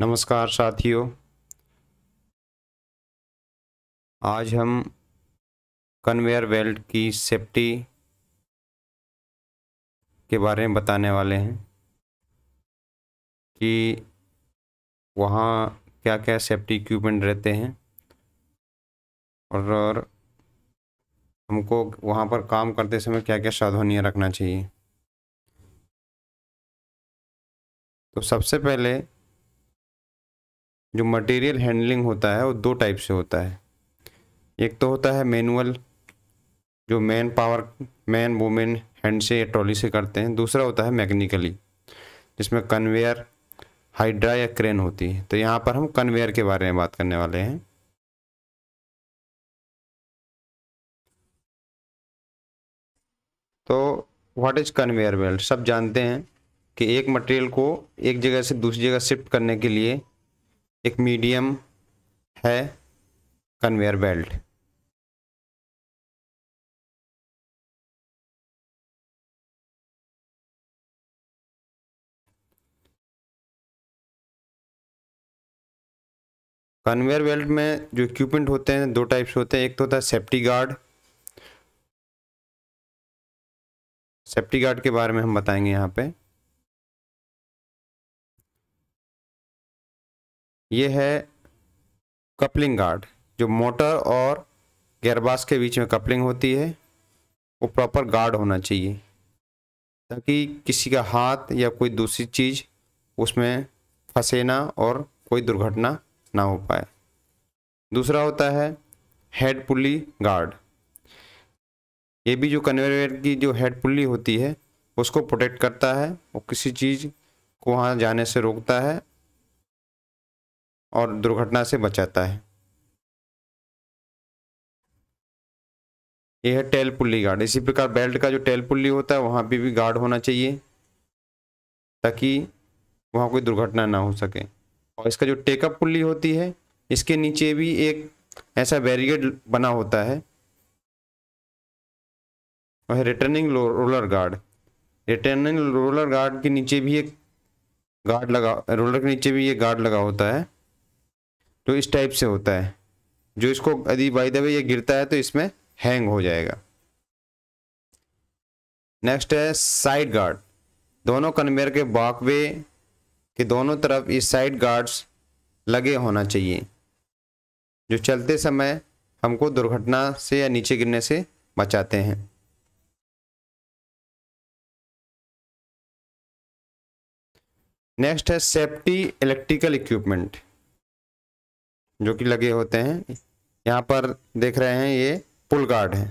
नमस्कार साथियों आज हम कन्वेयर बेल्ट की सेफ्टी के बारे में बताने वाले हैं कि वहाँ क्या क्या सेफ्टी इक्विपमेंट रहते हैं और हमको वहाँ पर काम करते समय क्या क्या सावधानियाँ रखना चाहिए तो सबसे पहले जो मटेरियल हैंडलिंग होता है वो दो टाइप से होता है एक तो होता है मैनुअल जो man power man women hand से या ट्रॉली से करते हैं दूसरा होता है मैकेनिकली जिसमें कन्वेयर हाइड्रा या क्रेन होती है तो यहाँ पर हम कन्वेयर के बारे में बात करने वाले हैं तो व्हाट इज कन्वेयर बेल्ट सब जानते हैं कि एक मटेरियल को एक जगह से दूसरी जगह शिफ्ट करने के लिए एक मीडियम है कन्वेयर बेल्ट कन्वेयर बेल्ट में जो इक्विपमेंट होते हैं दो टाइप्स होते हैं एक तो होता है सेफ्टी गार्ड सेफ्टी गार्ड के बारे में हम बताएंगे यहाँ पे ये है कपलिंग गार्ड जो मोटर और गेयरबास के बीच में कपलिंग होती है वो प्रॉपर गार्ड होना चाहिए ताकि किसी का हाथ या कोई दूसरी चीज़ उसमें फंसे ना और कोई दुर्घटना ना हो पाए दूसरा होता है हेड पुली गार्ड ये भी जो कन्वेयर की जो हेड पुली होती है उसको प्रोटेक्ट करता है वो किसी चीज़ को वहाँ जाने से रोकता है और दुर्घटना से बचाता है यह है टेल पुल्ली गार्ड इसी प्रकार बेल्ट का जो टेल पुल्ली होता है वहाँ भी, भी गार्ड होना चाहिए ताकि वहाँ कोई दुर्घटना ना हो सके और इसका जो टेकअप पुल्ली होती है इसके नीचे भी एक ऐसा बैरिकेड बना होता है वह returning roller guard returning roller guard के नीचे भी एक गार्ड लगा रोलर के नीचे भी एक गार्ड लगा होता है तो इस टाइप से होता है जो इसको यदि बाई दबे वे ये गिरता है तो इसमें हैंग हो जाएगा नेक्स्ट है साइड गार्ड दोनों कन्वेयर के वॉकवे के दोनों तरफ ये साइड गार्ड्स लगे होना चाहिए जो चलते समय हमको दुर्घटना से या नीचे गिरने से बचाते हैं नेक्स्ट है सेफ्टी इलेक्ट्रिकल इक्विपमेंट जो कि लगे होते हैं यहाँ पर देख रहे हैं ये पुल गार्ड है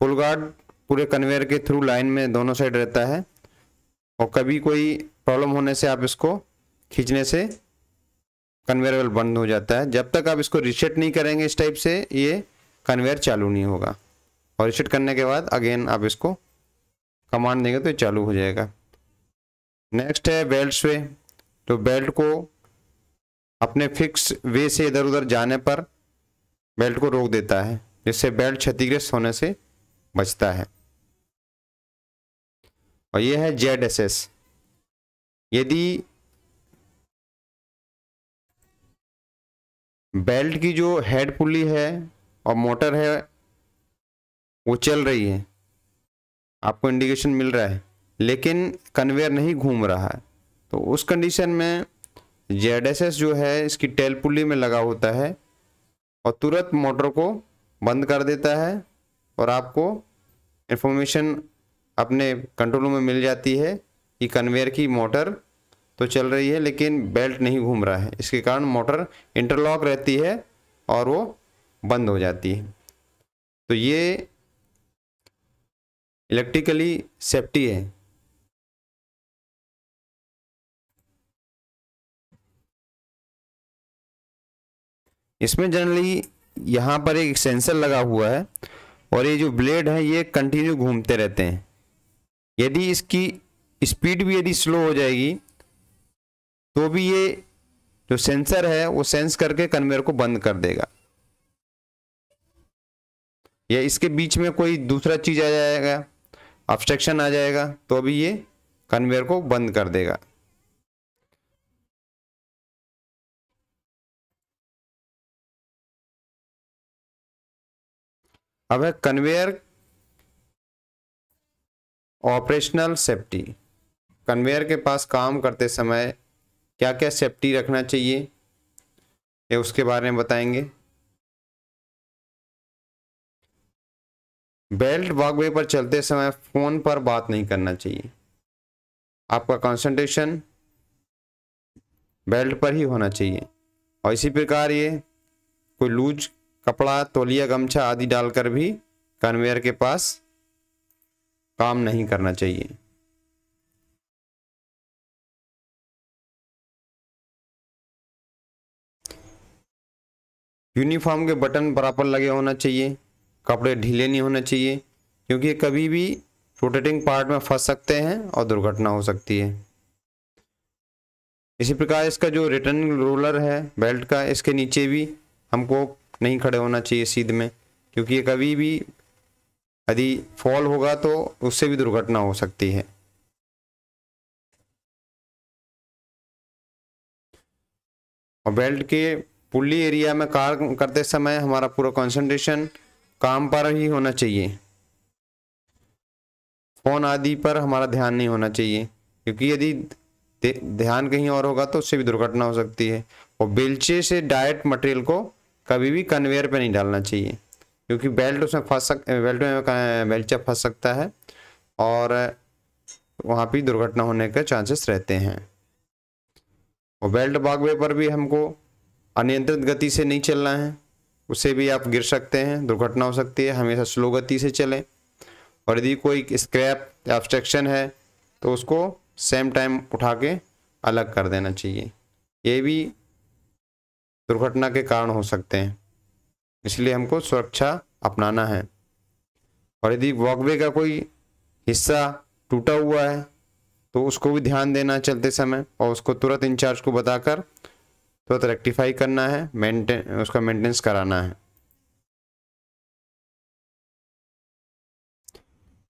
पुल गार्ड पूरे कन्वेयर के थ्रू लाइन में दोनों साइड रहता है और कभी कोई प्रॉब्लम होने से आप इसको खींचने से कन्वेयर वेल बंद हो जाता है जब तक आप इसको रिसेट नहीं करेंगे इस टाइप से ये कन्वेयर चालू नहीं होगा और रिसेट करने के बाद अगेन आप इसको कमांड देंगे तो ये चालू हो जाएगा नेक्स्ट है बेल्ट स्वे तो बेल्ट को अपने फिक्स वे से इधर उधर जाने पर बेल्ट को रोक देता है जिससे बेल्ट क्षतिग्रस्त होने से बचता है और यह है जेड एस एस यदि बेल्ट की जो हेड पुली है और मोटर है वो चल रही है आपको इंडिकेशन मिल रहा है लेकिन कन्वेयर नहीं घूम रहा है तो उस कंडीशन में जेड जो है इसकी टेल पुली में लगा होता है और तुरंत मोटर को बंद कर देता है और आपको इन्फॉर्मेशन अपने कंट्रोल में मिल जाती है कि कन्वेयर की मोटर तो चल रही है लेकिन बेल्ट नहीं घूम रहा है इसके कारण मोटर इंटरलॉक रहती है और वो बंद हो जाती है तो ये इलेक्ट्रिकली सेफ्टी है इसमें जनरली यहाँ पर एक सेंसर लगा हुआ है और ये जो ब्लेड है ये कंटिन्यू घूमते रहते हैं यदि इसकी स्पीड भी यदि स्लो हो जाएगी तो भी ये जो सेंसर है वो सेंस करके कन्वेयर को बंद कर देगा या इसके बीच में कोई दूसरा चीज़ आ जाएगा ऑब्स्ट्रक्शन आ जाएगा तो भी ये कन्वेयर को बंद कर देगा अब है कन्वेयर ऑपरेशनल सेफ्टी कन्वेयर के पास काम करते समय क्या क्या सेफ्टी रखना चाहिए ये उसके बारे में बताएंगे बेल्ट वॉकवे पर चलते समय फ़ोन पर बात नहीं करना चाहिए आपका कंसंट्रेशन बेल्ट पर ही होना चाहिए और इसी प्रकार ये कोई लूज कपड़ा तौलिया गमछा आदि डालकर भी कन्वेयर के पास काम नहीं करना चाहिए यूनिफॉर्म के बटन बराबर लगे होना चाहिए कपड़े ढीले नहीं होने चाहिए क्योंकि कभी भी रोटेटिंग पार्ट में फंस सकते हैं और दुर्घटना हो सकती है इसी प्रकार इसका जो रिटर्निंग रोलर है बेल्ट का इसके नीचे भी हमको नहीं खड़े होना चाहिए सीध में क्योंकि ये कभी भी यदि फॉल होगा तो उससे भी दुर्घटना हो सकती है और बेल्ट के पुल्ली एरिया में कार करते समय हमारा पूरा कंसंट्रेशन काम पर ही होना चाहिए फोन आदि पर हमारा ध्यान नहीं होना चाहिए क्योंकि यदि ध्यान कहीं और होगा तो उससे भी दुर्घटना हो सकती है और बेलचे से डायट मटेरियल को कभी भी कन्वेयर पे नहीं डालना चाहिए क्योंकि बेल्ट उसमें फंस सक बेल्ट में बेल्चा फंस सकता है और वहाँ पर दुर्घटना होने के चांसेस रहते हैं और बेल्ट बागवे पर भी हमको अनियंत्रित गति से नहीं चलना है उसे भी आप गिर सकते हैं दुर्घटना हो सकती है हमेशा स्लो गति से चलें और यदि कोई स्क्रैप या ऑब्स्ट्रक्शन है तो उसको सेम टाइम उठा के अलग कर देना चाहिए ये भी दुर्घटना के कारण हो सकते हैं इसलिए हमको सुरक्षा अपनाना है और यदि वॉकवे का कोई हिस्सा टूटा हुआ है तो उसको भी ध्यान देना चलते समय और उसको तुरंत इंचार्ज को बताकर तुरंत रेक्टिफाई करना है मेंटेन उसका मेंटेनेंस कराना है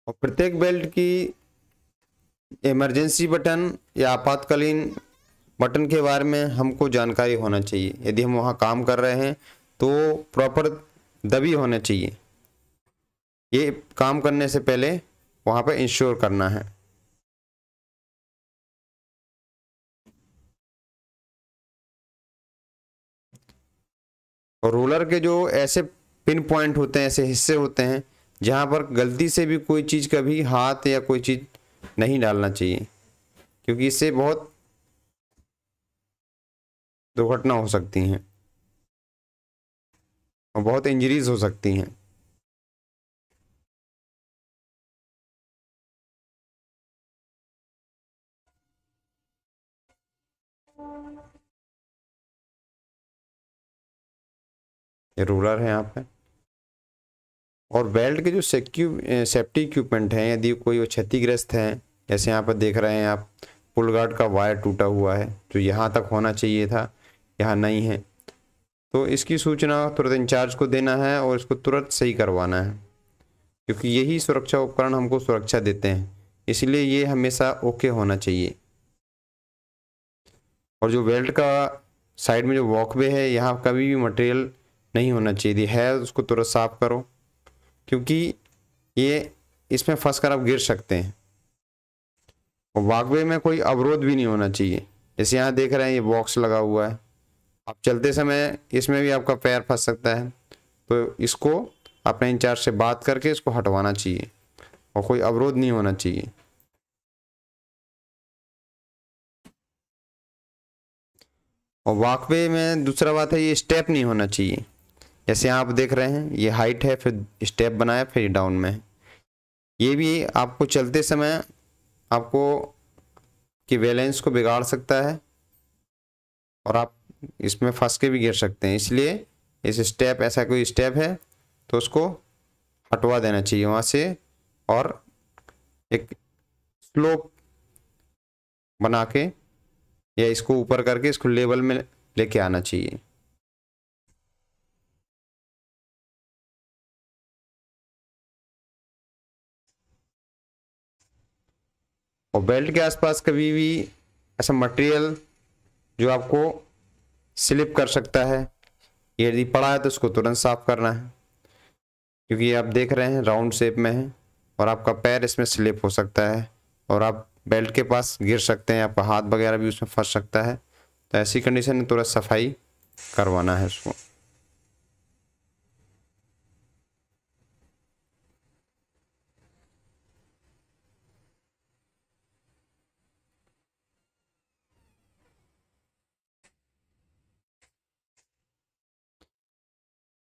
और प्रत्येक बेल्ट की इमरजेंसी बटन या आपातकालीन बटन के बारे में हमको जानकारी होना चाहिए यदि हम वहाँ काम कर रहे हैं तो प्रॉपर दबी होना चाहिए ये काम करने से पहले वहाँ पर इंश्योर करना है रोलर के जो ऐसे पिन पॉइंट होते हैं ऐसे हिस्से होते हैं जहाँ पर गलती से भी कोई चीज़ कभी हाथ या कोई चीज़ नहीं डालना चाहिए क्योंकि इससे बहुत दुर्घटना हो सकती हैं और बहुत इंजरीज हो सकती हैं ये रूलर है यहाँ पे और बेल्ट के जो सेक्यू सेफ्टी इक्विपमेंट हैं यदि कोई वो क्षतिग्रस्त हैं जैसे यहाँ पर देख रहे हैं आप पुल गार्ड का वायर टूटा हुआ है जो यहाँ तक होना चाहिए था यहाँ नहीं है तो इसकी सूचना तुरंत इंचार्ज को देना है और इसको तुरंत सही करवाना है क्योंकि यही सुरक्षा उपकरण हमको सुरक्षा देते हैं इसलिए ये हमेशा ओके होना चाहिए और जो बेल्ट का साइड में जो वॉकवे है यहाँ कभी भी मटेरियल नहीं होना चाहिए है उसको तुरंत साफ करो क्योंकि ये इसमें फंस कर आप गिर सकते हैं और वॉकवे में कोई अवरोध भी नहीं होना चाहिए जैसे यहाँ देख रहे हैं ये बॉक्स लगा हुआ है आप चलते समय इसमें भी आपका पैर फंस सकता है तो इसको अपने इंचार्ज से बात करके इसको हटवाना चाहिए और कोई अवरोध नहीं होना चाहिए और वाकवे में दूसरा बात है ये स्टेप नहीं होना चाहिए जैसे आप देख रहे हैं ये हाइट है फिर स्टेप बनाया फिर डाउन में है ये भी आपको चलते समय आपको कि बैलेंस को बिगाड़ सकता है और आप इसमें फंस के भी गिर सकते हैं इसलिए इस स्टेप ऐसा कोई स्टेप है तो उसको हटवा देना चाहिए वहाँ से और एक स्लोप बना के या इसको ऊपर करके इसको लेवल में लेके आना चाहिए और बेल्ट के आसपास कभी भी ऐसा मटेरियल जो आपको स्लिप कर सकता है यदि पड़ा है तो उसको तुरंत साफ करना है क्योंकि आप देख रहे हैं राउंड शेप में है और आपका पैर इसमें स्लिप हो सकता है और आप बेल्ट के पास गिर सकते हैं आपका हाथ वगैरह भी उसमें फंस सकता है तो ऐसी कंडीशन में तुरंत सफाई करवाना है उसको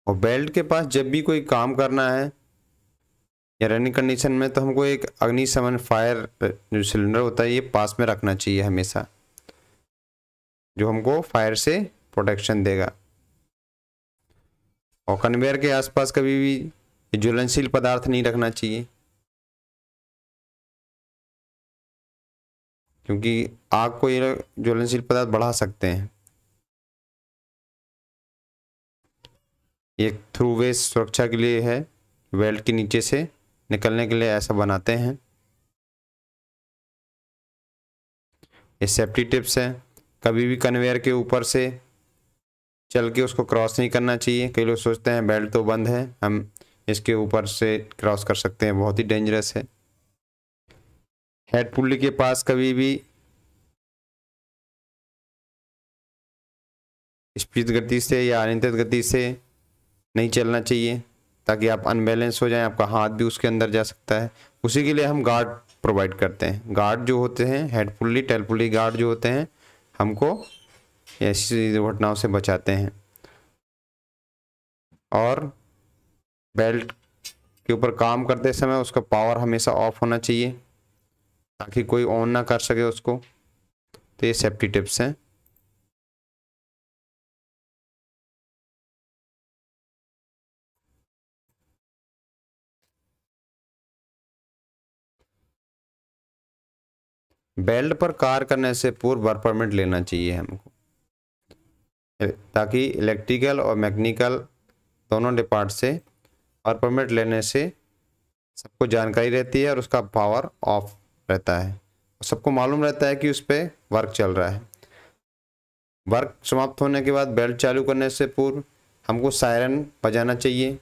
और बेल्ट के पास जब भी कोई काम करना है या रनिंग कंडीशन में तो हमको एक अग्निशमन फायर जो सिलेंडर होता है ये पास में रखना चाहिए हमेशा जो हमको फायर से प्रोटेक्शन देगा और कन्वेयर के आसपास कभी भी ज्वलनशील पदार्थ नहीं रखना चाहिए क्योंकि आग को ये ज्वलनशील पदार्थ बढ़ा सकते हैं एक थ्रू वे सुरक्षा के लिए है वेल्ट के नीचे से निकलने के लिए ऐसा बनाते हैं ये सेफ्टी टिप्स हैं कभी भी कन्वेयर के ऊपर से चल के उसको क्रॉस नहीं करना चाहिए कई लोग सोचते हैं बेल्ट तो बंद है हम इसके ऊपर से क्रॉस कर सकते हैं बहुत ही डेंजरस है हेड पुल्ली के पास कभी भी स्पीड गति से या अनियंत्रित गति से नहीं चलना चाहिए ताकि आप अनबैलेंस हो जाएं आपका हाथ भी उसके अंदर जा सकता है उसी के लिए हम गार्ड प्रोवाइड करते हैं गार्ड जो होते हैं head pulley tail pulley guard जो होते हैं हमको ऐसी दुर्घटनाओं से बचाते हैं और बेल्ट के ऊपर काम करते समय उसका पावर हमेशा ऑफ होना चाहिए ताकि कोई ऑन ना कर सके उसको तो ये सेफ्टी टिप्स हैं बेल्ट पर कार करने से पूर्व वर्क परमिट लेना चाहिए हमको ताकि इलेक्ट्रिकल और मैकेनिकल दोनों डिपार्ट से वर्क परमिट लेने से सबको जानकारी रहती है और उसका पावर ऑफ रहता है सबको मालूम रहता है कि उस पर वर्क चल रहा है वर्क समाप्त होने के बाद बेल्ट चालू करने से पूर्व हमको सायरन बजाना चाहिए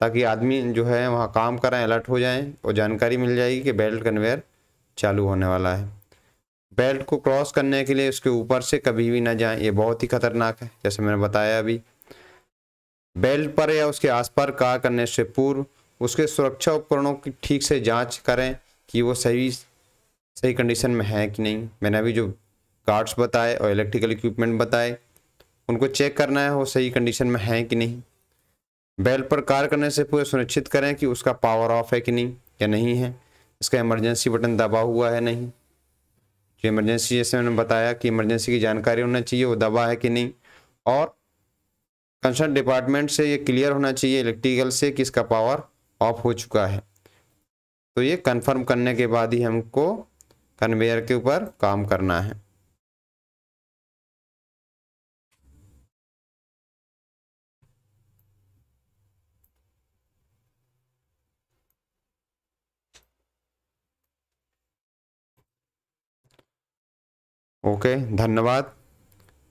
ताकि आदमी जो है वहाँ काम करें अलर्ट हो जाएं और जानकारी मिल जाएगी कि बेल्ट कन्वेयर चालू होने वाला है बेल्ट को क्रॉस करने के लिए उसके ऊपर से कभी भी ना जाए ये बहुत ही खतरनाक है जैसे मैंने बताया अभी बेल्ट पर या उसके आस पर कार करने से पूर्व उसके सुरक्षा उपकरणों की ठीक से जांच करें कि वो सही सही कंडीशन में है कि नहीं मैंने अभी जो कार्ड्स बताए और इलेक्ट्रिकल इक्विपमेंट बताए उनको चेक करना है वो सही कंडीशन में है कि नहीं बेल्ट पर कार करने से पूरे सुनिश्चित करें कि उसका पावर ऑफ है कि नहीं या नहीं है इसका इमरजेंसी बटन दबा हुआ है नहीं जो इमरजेंसी जैसे मैंने बताया कि इमरजेंसी की जानकारी होना चाहिए वो दबा है कि नहीं और कंसर्न डिपार्टमेंट से ये क्लियर होना चाहिए इलेक्ट्रिकल से कि इसका पावर ऑफ हो चुका है तो ये कंफर्म करने के बाद ही हमको कन्वेयर के ऊपर काम करना है ओके धन्यवाद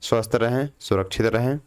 स्वस्थ रहें सुरक्षित रहें